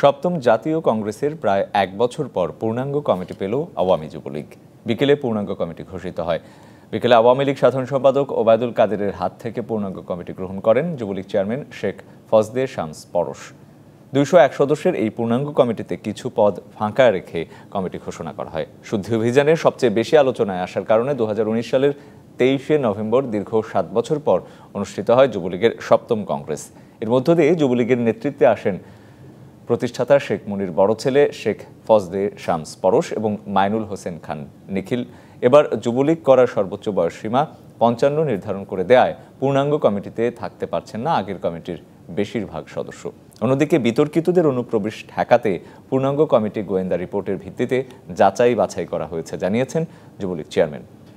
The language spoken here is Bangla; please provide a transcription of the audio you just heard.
সপ্তম জাতীয় কংগ্রেসের প্রায় এক বছর পর পূর্ণাঙ্গ কমিটি পেল আওয়ামী যুবলীগ বিকেলে পূর্ণাঙ্গ কমিটি ঘোষিত হয় বিকেলে আওয়ামী লীগ সাধারণ সম্পাদক ওবায়দুল কাদেরের হাত থেকে পূর্ণাঙ্গ কমিটি গ্রহণ করেন যুবলীগ চেয়ারম্যান শেখ ফজদে শামস পরশ দুইশো এক সদস্যের এই পূর্ণাঙ্গ কমিটিতে কিছু পদ ফাঁকা রেখে কমিটি ঘোষণা করা হয় শুদ্ধি অভিযানে সবচেয়ে বেশি আলোচনায় আসার কারণে দু সালের তেইশে নভেম্বর দীর্ঘ সাত বছর পর অনুষ্ঠিত হয় যুবলীগের সপ্তম কংগ্রেস এর মধ্য দিয়ে যুবলীগের নেতৃত্বে আসেন প্রতিষ্ঠাতা শেখ মুনির বড় ছেলে শেখ ফজদে শামস পরশ এবং মাইনুল হোসেন খান নিখিল এবার যুবলীগ করার সর্বোচ্চ বয়সসীমা পঞ্চান্ন নির্ধারণ করে দেয় পূর্ণাঙ্গ কমিটিতে থাকতে পারছেন না আগের কমিটির বেশিরভাগ সদস্য অন্যদিকে বিতর্কিতদের অনুপ্রবেশ ঠেকাতে পূর্ণাঙ্গ কমিটি গোয়েন্দা রিপোর্টের ভিত্তিতে যাচাই বাছাই করা হয়েছে জানিয়েছেন যুবলীগ চেয়ারম্যান